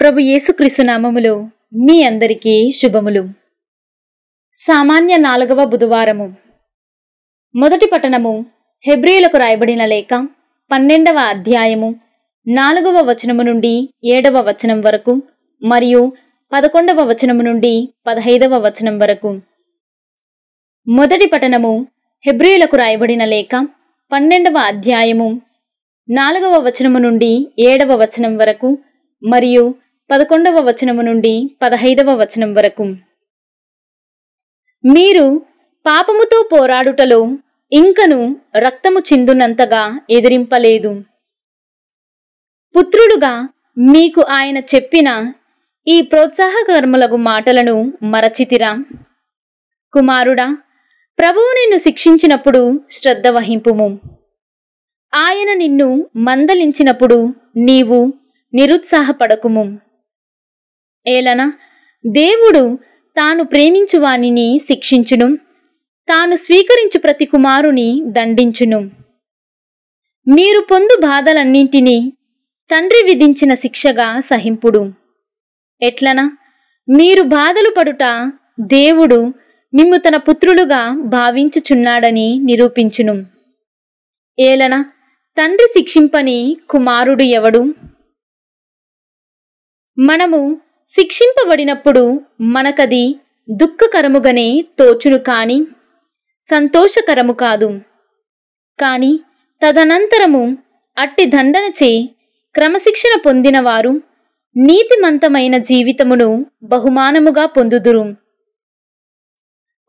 ప్రభు యేసుక్రీస్తు నామములు మీ అందరికీ శుభములు సామాన్య నాలుగవ బుధవారము మొదటి పట్టణము హెబ్రియులకు రాయబడిన లేఖ పన్నెండవ అధ్యాయము నాలుగవ వచనము నుండి ఏడవ వచనం వరకు మరియు పదకొండవ వచనము నుండి పదహైదవ వచనం వరకు మొదటి పట్టణము హెబ్రియులకు రాయబడిన లేఖ పన్నెండవ అధ్యాయము నాలుగవ వచనము నుండి ఏడవ వచనం వరకు మరియు పదకొండవ వచనము నుండి పదహైదవ వచనం వరకు మీరు పాపముతో పోరాడుటలో ఇంకను రక్తము చిందునంతగా ఎదిరింపలేదు పుత్రుడుగా మీకు ఆయన చెప్పిన ఈ ప్రోత్సాహకర్ములకు మాటలను మరచితిరా కుమారుడా ప్రభువు నిన్ను శిక్షించినప్పుడు శ్రద్ధ వహింపుము ఆయన నిన్ను మందలించినప్పుడు నీవు నిరుత్సాహపడకుము ఏలన దేవుడు తాను ప్రేమించు వానిని శిక్షించును తాను స్వీకరించు ప్రతి కుమారుని దండించును మీరు పొందు బాధలన్నింటినీ తండ్రి విధించిన శిక్షగా సహింపుడు ఎట్లన మీరు బాధలు పడుట దేవుడు మిమ్ము తన పుత్రులుగా భావించుచున్నాడని నిరూపించును ఏలన తండ్రి శిక్షింపని కుమారుడు ఎవడు మనము శిక్షింపబడినప్పుడు మనకది దుఃఖకరముగానే తోచును కాని సంతోషకరము కాదు కాని తదనంతరము అట్టి దండనచే క్రమశిక్షణ పొందినవారు నీతిమంతమైన జీవితమును బహుమానముగా పొందుదురు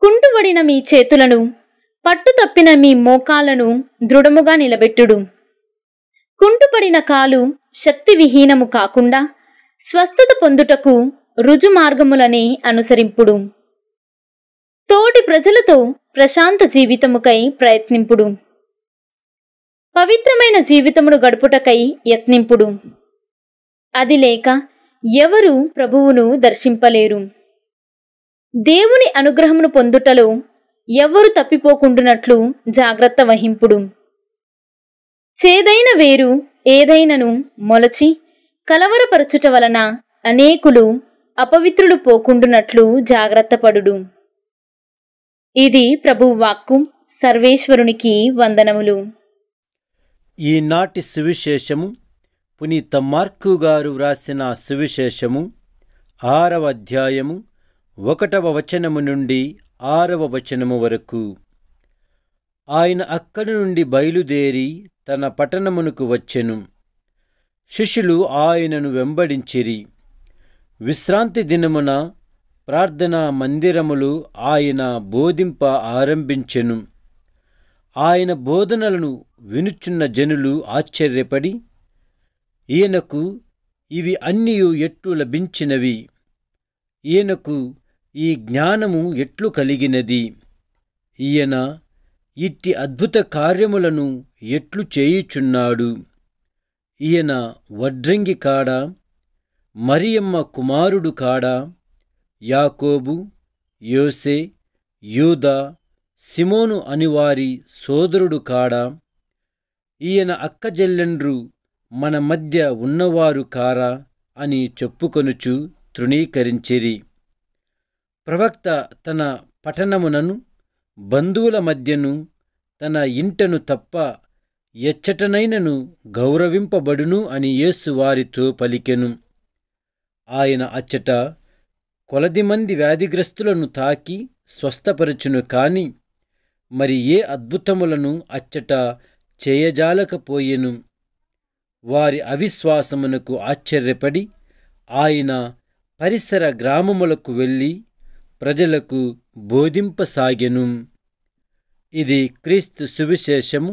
కుంటుబడిన మీ చేతులను పట్టుతప్పిన మీ మోకాలను దృఢముగా నిలబెట్టుడు కుంటుపడిన కాలు శక్తివిహీనము కాకుండా స్వస్థత పొందుటకు రుజుమార్గములని అనుసరింపుడు తోటి ప్రజలతో ప్రశాంత జీవితముకై ప్రయత్నింపుడు పవిత్రమైన జీవితమును గడుపుటకై యత్నింపుడు అది లేక ఎవరు ప్రభువును దర్శింపలేరు దేవుని అనుగ్రహమును పొందుటలో ఎవరు తప్పిపోకుండునట్లు జాగ్రత్త వహింపుడు చేదైన వేరు ఏదైనను మొలచి కలవరపరచుట వలన అనేకులు అపవిత్రులు పోకుండునట్లు జాగ్రత్తపడుడు ఇది ప్రభు వాక్కు సర్వేశ్వరునికి వందనములు ఈనాటి సువిశేషము పునీత మార్కు గారు వ్రాసిన సువిశేషము ఆరవ అధ్యాయము ఒకటవ వచనము నుండి ఆరవ వచనము వరకు ఆయన అక్కడి నుండి బయలుదేరి తన పట్టణమునకు వచ్చెను శిష్యులు ఆయనను వెంబడించిరి విశ్రాంతి దినమున ప్రార్థనా మందిరములు ఆయన బోధింప ఆరంభించెను ఆయన బోధనలను వినుచున్న జనులు ఆశ్చర్యపడి ఈయనకు ఇవి అన్నీ ఎట్లు లభించినవి ఈయనకు ఈ జ్ఞానము ఎట్లు కలిగినది ఈయన ఇట్టి అద్భుత కార్యములను ఎట్లు చేయుచున్నాడు ఈయన వడ్రింగి కాడా మరియమ్మ కుమారుడు కాడా యాకోబు యోసే యూదా సిమోను అనివారి సోదరుడు కాడా ఈయన అక్కజెల్లెండ్రు మన మధ్య ఉన్నవారు కారా అని చెప్పుకొనుచు తృణీకరించిరి ప్రవక్త తన పఠనమునను బంధువుల మధ్యను తన ఇంటను తప్ప ఎచ్చటనైనను గౌరవింపబడును అని యేసు వారితో పలికెను ఆయన అచ్చట కొలది మంది వ్యాధిగ్రస్తులను తాకి స్వస్థపరచును కాని మరి ఏ అద్భుతములను అచ్చట చేయజాలకపోయెను వారి అవిశ్వాసమునకు ఆశ్చర్యపడి ఆయన పరిసర గ్రామములకు వెళ్ళి ప్రజలకు బోధింపసాగెను ఇది క్రీస్తు సువిశేషము